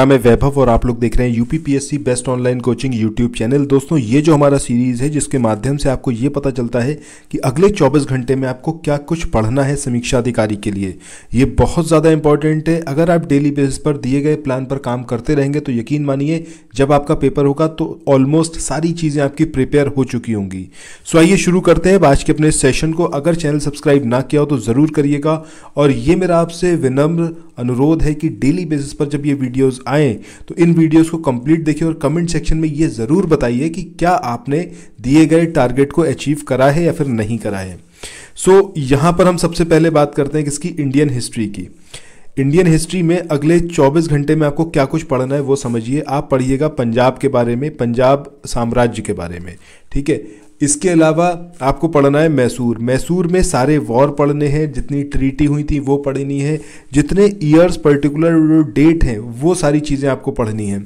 मैं वैभव और आप लोग देख रहे हैं UPPSC best online coaching YouTube channel दोस्तों ये जो हमारा सीरीज है जिसके माध्यम से आपको ये पता चलता है कि अगले 24 घंटे में आपको क्या कुछ पढ़ना है समीक्षा अधिकारी के लिए ये बहुत ज़्यादा इंपॉर्टेंट है अगर आप डेली बेसिस पर दिए गए प्लान पर काम करते रहेंगे तो यकीन मानिए जब आपका पेपर होगा तो ऑलमोस्ट सारी चीज़ें आपकी प्रिपेयर हो चुकी होंगी सो आइए शुरू करते हैं आज के अपने सेशन को अगर चैनल सब्सक्राइब ना किया हो तो ज़रूर करिएगा और ये मेरा आपसे विनम्र अनुरोध है कि डेली बेसिस पर जब ये वीडियोज़ आए तो इन वीडियोस को कंप्लीट देखिए और कमेंट सेक्शन में ये ज़रूर बताइए कि क्या आपने दिए गए टारगेट को अचीव करा है या फिर नहीं करा है सो so, यहाँ पर हम सबसे पहले बात करते हैं किसकी इंडियन हिस्ट्री की इंडियन हिस्ट्री में अगले 24 घंटे में आपको क्या कुछ पढ़ना है वो समझिए आप पढ़िएगा पंजाब के बारे में पंजाब साम्राज्य के बारे में ठीक है इसके अलावा आपको पढ़ना है मैसूर मैसूर में सारे वॉर पढ़ने हैं जितनी ट्रीटी हुई थी वो पढ़नी है जितने ईयर्स पर्टिकुलर डेट हैं वो सारी चीज़ें आपको पढ़नी हैं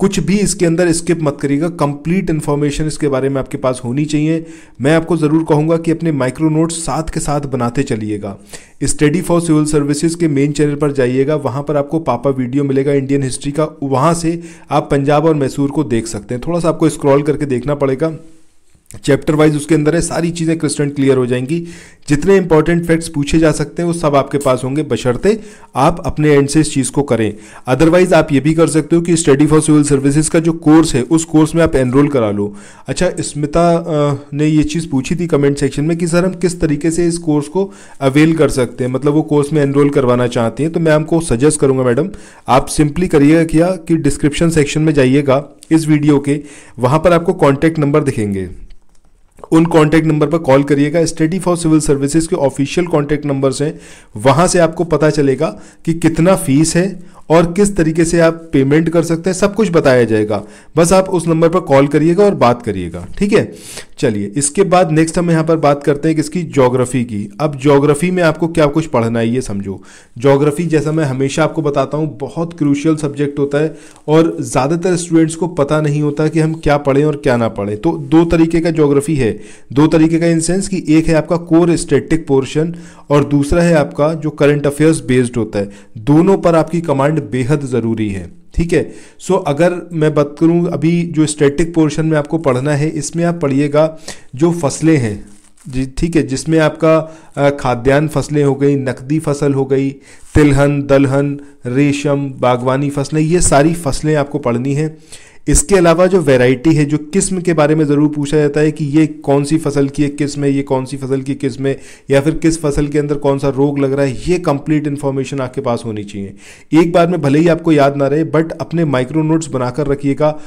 कुछ भी इसके अंदर स्किप मत करिएगा कंप्लीट इन्फॉर्मेशन इसके बारे में आपके पास होनी चाहिए मैं आपको ज़रूर कहूँगा कि अपने माइक्रो नोट्स साथ के साथ बनाते चलिएगा स्टडी फॉर सिविल सर्विसेज के मेन चैनल पर जाइएगा वहाँ पर आपको पापा वीडियो मिलेगा इंडियन हिस्ट्री का वहाँ से आप पंजाब और मैसूर को देख सकते हैं थोड़ा सा आपको स्क्रॉल करके देखना पड़ेगा चैप्टर वाइज उसके अंदर है सारी चीज़ें क्रिस्टन क्लियर हो जाएंगी जितने इंपॉर्टेंट फैक्ट्स पूछे जा सकते हैं वो सब आपके पास होंगे बशर्ते आप अपने एंड से इस चीज़ को करें अदरवाइज आप ये भी कर सकते हो कि स्टडी फॉर सिविल सर्विसेज का जो कोर्स है उस कोर्स में आप एनरोल करा लो अच्छा स्मिता ने ये चीज़ पूछी थी कमेंट सेक्शन में कि सर हम किस तरीके से इस कोर्स को अवेल कर सकते हैं मतलब वो कोर्स में एनरोल करवाना चाहती हैं तो मैं आपको सजेस्ट करूँगा मैडम आप सिंपली करिएगा क्या कि डिस्क्रिप्शन सेक्शन में जाइएगा इस वीडियो के वहाँ पर आपको कॉन्टैक्ट नंबर दिखेंगे उन कॉन्टैक्ट नंबर पर कॉल करिएगा स्टडी फॉर सिविल सर्विसेज के ऑफिशियल कॉन्टैक्ट नंबर हैं वहां से आपको पता चलेगा कि कितना फीस है और किस तरीके से आप पेमेंट कर सकते हैं सब कुछ बताया जाएगा बस आप उस नंबर पर कॉल करिएगा और बात करिएगा ठीक है चलिए इसके बाद नेक्स्ट हम यहाँ पर बात करते हैं किसकी जोग्राफी की अब जोग्राफी में आपको क्या कुछ पढ़ना है ये समझो जोग्राफी जैसा मैं हमेशा आपको बताता हूँ बहुत क्रूशियल सब्जेक्ट होता है और ज़्यादातर स्टूडेंट्स को पता नहीं होता कि हम क्या पढ़ें और क्या ना पढ़ें तो दो तरीके का जोग्राफी है दो तरीके का इन सेंस कि एक है आपका कोर स्टेटिक पोर्शन और दूसरा है आपका जो करंट अफेयर्स बेस्ड होता है दोनों पर आपकी कमांड बेहद ज़रूरी है ठीक है सो अगर मैं बात करूँ अभी जो स्टैटिक पोर्शन में आपको पढ़ना है इसमें आप पढ़िएगा जो फसलें हैं जी ठीक है जिसमें आपका खाद्यान्न फसलें हो गई नकदी फसल हो गई तिलहन दलहन रेशम बागवानी फसलें ये सारी फसलें आपको पढ़नी हैं इसके अलावा जो वैरायटी है जो किस्म के बारे में ज़रूर पूछा जाता है कि ये कौन सी फसल की एक किस्म है ये कौन सी फसल की किस्म है या फिर किस फसल के अंदर कौन सा रोग लग रहा है ये कंप्लीट इन्फॉर्मेशन आपके पास होनी चाहिए एक बार में भले ही आपको याद ना रहे बट अपने माइक्रो नोट्स बनाकर रखिएगा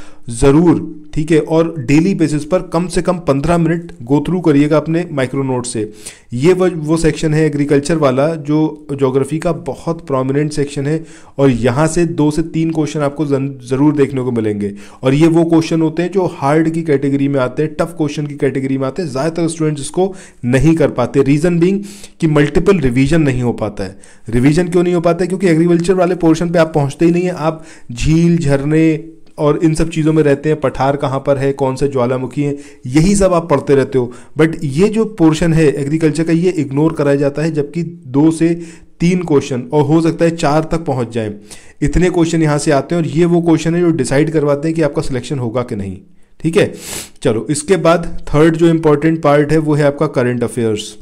ज़रूर ठीक है और डेली बेसिस पर कम से कम पंद्रह मिनट गो थ्रू करिएगा अपने माइक्रो नोट से ये वो वो सेक्शन है एग्रीकल्चर वाला जो जोग्राफी का बहुत प्रोमिनेंट सेक्शन है और यहाँ से दो से तीन क्वेश्चन आपको ज़रूर देखने को मिलेंगे और ये वो क्वेश्चन होते हैं जो हार्ड की कैटेगरी में आते हैं टफ क्वेश्चन की कैटेगरी में आते हैं ज़्यादातर स्टूडेंट्स इसको नहीं कर पाते रीज़न बींग कि मल्टीपल रिविज़न नहीं हो पाता है रिविज़न क्यों नहीं हो पाता है क्योंकि एग्रीकल्चर वाले पोर्शन पर आप पहुँचते ही नहीं हैं आप झील झरने और इन सब चीज़ों में रहते हैं पठार कहाँ पर है कौन से ज्वालामुखी हैं यही सब आप पढ़ते रहते हो बट ये जो पोर्शन है एग्रीकल्चर का ये इग्नोर कराया जाता है जबकि दो से तीन क्वेश्चन और हो सकता है चार तक पहुँच जाए इतने क्वेश्चन यहाँ से आते हैं और ये वो क्वेश्चन है जो डिसाइड करवाते हैं कि आपका सिलेक्शन होगा कि नहीं ठीक है चलो इसके बाद थर्ड जो इम्पोर्टेंट पार्ट है वो है आपका current affairs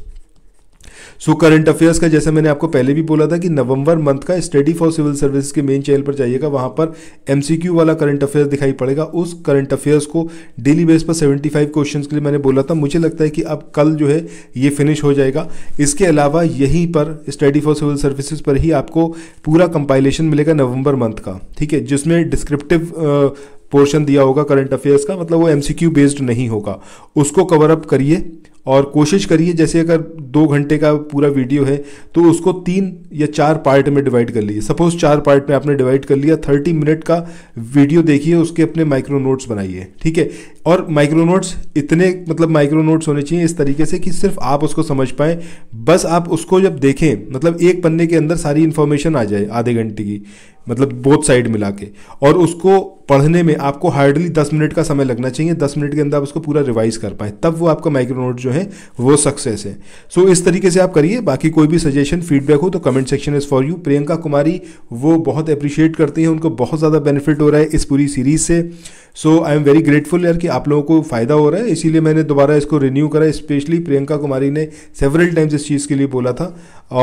so current affairs का जैसे मैंने आपको पहले भी बोला था कि नवंबर मंथ का स्टडी फॉर सिविल सर्विस के मेन चैनल पर जाइएगा वहां पर एमसीक्यू वाला करंट अफेयर्स दिखाई पड़ेगा उस करंट अफेयर्स को डेली बेस पर 75 क्वेश्चंस के लिए मैंने बोला था मुझे लगता है कि अब कल जो है ये फिनिश हो जाएगा इसके अलावा यहीं पर स्टडी फॉर सिविल सर्विसेज पर ही आपको पूरा कंपाइलेशन मिलेगा नवंबर मंथ का ठीक है जिसमें डिस्क्रिप्टिव पोर्शन दिया होगा करंट अफेयर्स का मतलब वो एमसीक्यू बेस्ड नहीं होगा उसको कवर अप करिए और कोशिश करिए जैसे अगर दो घंटे का पूरा वीडियो है तो उसको तीन या चार पार्ट में डिवाइड कर लीजिए सपोज चार पार्ट में आपने डिवाइड कर लिया थर्टी मिनट का वीडियो देखिए उसके अपने माइक्रो नोट्स बनाइए ठीक है और माइक्रो नोट्स इतने मतलब माइक्रो नोट्स होने चाहिए इस तरीके से कि सिर्फ आप उसको समझ पाएं बस आप उसको जब देखें मतलब एक पन्ने के अंदर सारी इन्फॉर्मेशन आ जाए आधे घंटे की मतलब बोथ साइड मिला के और उसको पढ़ने में आपको हार्डली दस मिनट का समय लगना चाहिए दस मिनट के अंदर आप उसको पूरा रिवाइज कर पाए तब वो आपका माइक्रो नोट जो है वो सक्सेस है सो so, इस तरीके से आप करिए बाकी कोई भी सजेशन फीडबैक हो तो comment section is for you Priyanka Kumari वो बहुत अप्रिशिएट करती हैं उनको बहुत ज़्यादा बेनिफिट हो रहा है इस पूरी सीरीज़ से so I am very grateful यार कि आप लोगों को फ़ायदा हो रहा है इसीलिए मैंने दोबारा इसको रिन्यू करा स्पेशली प्रियंका कुमारी ने सेवरल टाइम्स इस चीज़ के लिए बोला था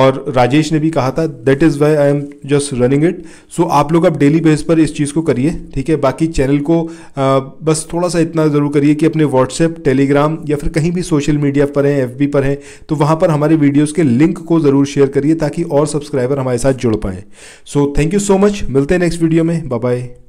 और राजेश ने भी कहा था that is why I am just running it so so, आप लोग अब डेली बेस पर इस चीज़ को करिए ठीक है बाकी चैनल को आ, बस थोड़ा सा इतना ज़रूर करिए कि अपने व्हाट्सएप टेलीग्राम या फिर कहीं भी सोशल मीडिया पर हैं एफ पर हैं तो वहाँ पर हमारे वीडियोज़ के लिंक को ज़रूर शेयर करिए ताकि और सब्सक्राइबर हमारे साथ जुड़ पाएँ so thank you so much मिलते हैं नेक्स्ट वीडियो में बाय